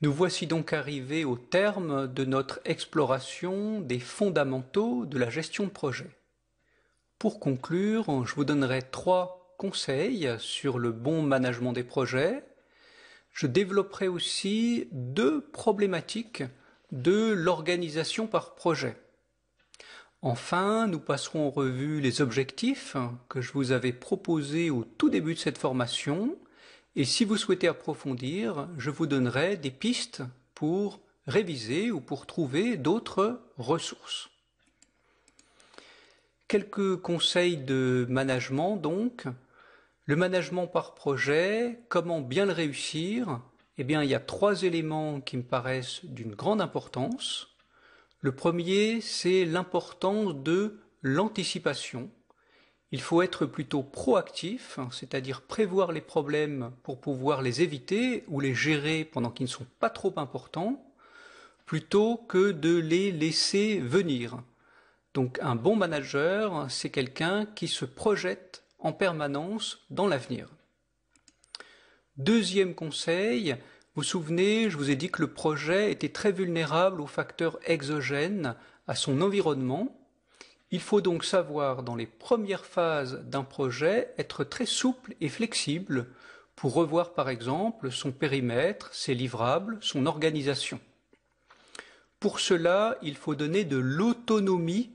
Nous voici donc arrivés au terme de notre exploration des fondamentaux de la gestion de projet. Pour conclure, je vous donnerai trois conseils sur le bon management des projets. Je développerai aussi deux problématiques de l'organisation par projet. Enfin, nous passerons en revue les objectifs que je vous avais proposés au tout début de cette formation et si vous souhaitez approfondir, je vous donnerai des pistes pour réviser ou pour trouver d'autres ressources. Quelques conseils de management donc. Le management par projet, comment bien le réussir Eh bien, il y a trois éléments qui me paraissent d'une grande importance. Le premier, c'est l'importance de l'anticipation. Il faut être plutôt proactif, c'est-à-dire prévoir les problèmes pour pouvoir les éviter ou les gérer pendant qu'ils ne sont pas trop importants, plutôt que de les laisser venir. Donc un bon manager, c'est quelqu'un qui se projette en permanence dans l'avenir. Deuxième conseil, vous vous souvenez, je vous ai dit que le projet était très vulnérable aux facteurs exogènes, à son environnement, il faut donc savoir, dans les premières phases d'un projet, être très souple et flexible pour revoir par exemple son périmètre, ses livrables, son organisation. Pour cela, il faut donner de l'autonomie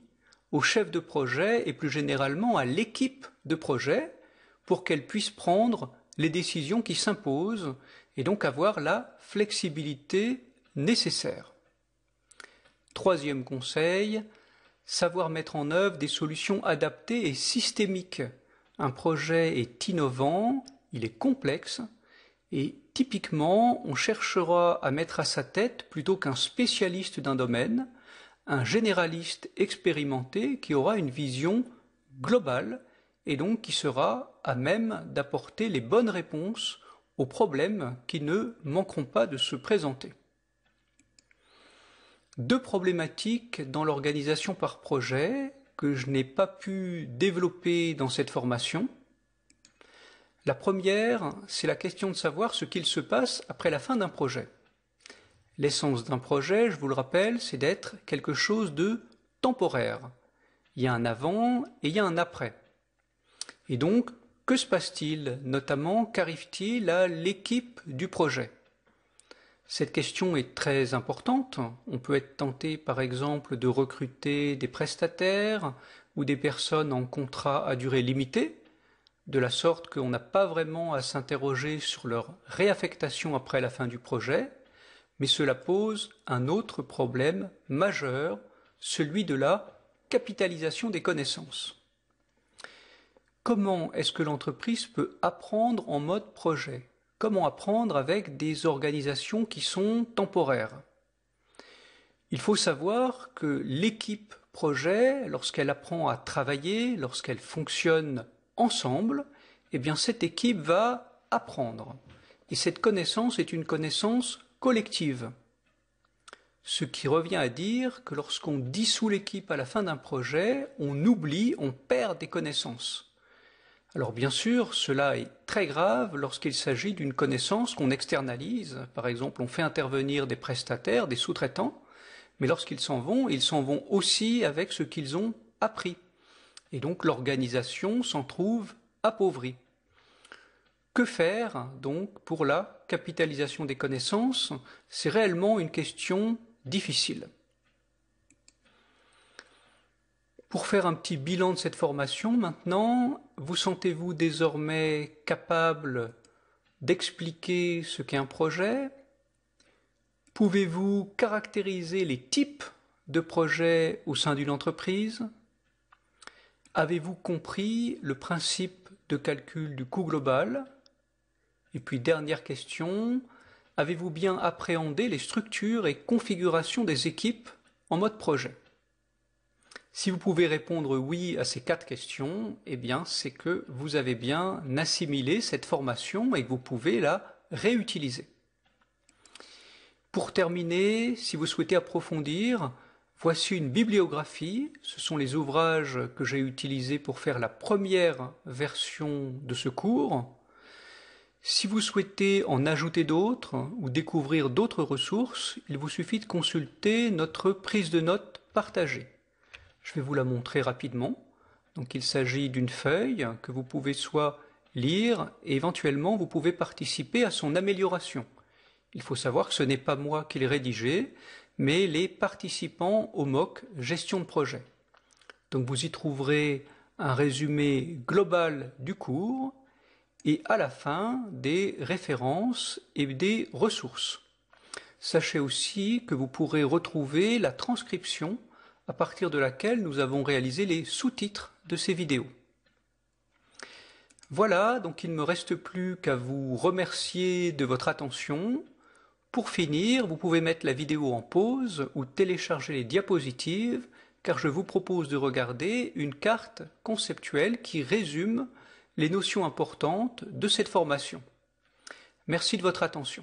au chef de projet et plus généralement à l'équipe de projet pour qu'elle puisse prendre les décisions qui s'imposent et donc avoir la flexibilité nécessaire. Troisième conseil, savoir mettre en œuvre des solutions adaptées et systémiques. Un projet est innovant, il est complexe, et typiquement, on cherchera à mettre à sa tête, plutôt qu'un spécialiste d'un domaine, un généraliste expérimenté qui aura une vision globale et donc qui sera à même d'apporter les bonnes réponses aux problèmes qui ne manqueront pas de se présenter deux problématiques dans l'organisation par projet que je n'ai pas pu développer dans cette formation. La première, c'est la question de savoir ce qu'il se passe après la fin d'un projet. L'essence d'un projet, je vous le rappelle, c'est d'être quelque chose de temporaire. Il y a un avant et il y a un après. Et donc, que se passe-t-il Notamment, qu'arrive-t-il à l'équipe du projet cette question est très importante. On peut être tenté par exemple de recruter des prestataires ou des personnes en contrat à durée limitée, de la sorte qu'on n'a pas vraiment à s'interroger sur leur réaffectation après la fin du projet, mais cela pose un autre problème majeur, celui de la capitalisation des connaissances. Comment est-ce que l'entreprise peut apprendre en mode projet comment apprendre avec des organisations qui sont temporaires. Il faut savoir que l'équipe projet, lorsqu'elle apprend à travailler, lorsqu'elle fonctionne ensemble, eh bien cette équipe va apprendre. Et cette connaissance est une connaissance collective. Ce qui revient à dire que lorsqu'on dissout l'équipe à la fin d'un projet, on oublie, on perd des connaissances. Alors bien sûr, cela est très grave lorsqu'il s'agit d'une connaissance qu'on externalise. Par exemple, on fait intervenir des prestataires, des sous-traitants, mais lorsqu'ils s'en vont, ils s'en vont aussi avec ce qu'ils ont appris. Et donc l'organisation s'en trouve appauvrie. Que faire donc pour la capitalisation des connaissances C'est réellement une question difficile. Pour faire un petit bilan de cette formation maintenant, vous sentez-vous désormais capable d'expliquer ce qu'est un projet Pouvez-vous caractériser les types de projets au sein d'une entreprise Avez-vous compris le principe de calcul du coût global Et puis dernière question, avez-vous bien appréhendé les structures et configurations des équipes en mode projet si vous pouvez répondre oui à ces quatre questions, eh bien, c'est que vous avez bien assimilé cette formation et que vous pouvez la réutiliser. Pour terminer, si vous souhaitez approfondir, voici une bibliographie. Ce sont les ouvrages que j'ai utilisés pour faire la première version de ce cours. Si vous souhaitez en ajouter d'autres ou découvrir d'autres ressources, il vous suffit de consulter notre prise de notes partagée. Je vais vous la montrer rapidement. Donc il s'agit d'une feuille que vous pouvez soit lire et éventuellement vous pouvez participer à son amélioration. Il faut savoir que ce n'est pas moi qui l'ai rédigé, mais les participants au MOOC gestion de projet. Donc vous y trouverez un résumé global du cours et à la fin des références et des ressources. Sachez aussi que vous pourrez retrouver la transcription à partir de laquelle nous avons réalisé les sous-titres de ces vidéos. Voilà, donc il ne me reste plus qu'à vous remercier de votre attention. Pour finir, vous pouvez mettre la vidéo en pause ou télécharger les diapositives, car je vous propose de regarder une carte conceptuelle qui résume les notions importantes de cette formation. Merci de votre attention.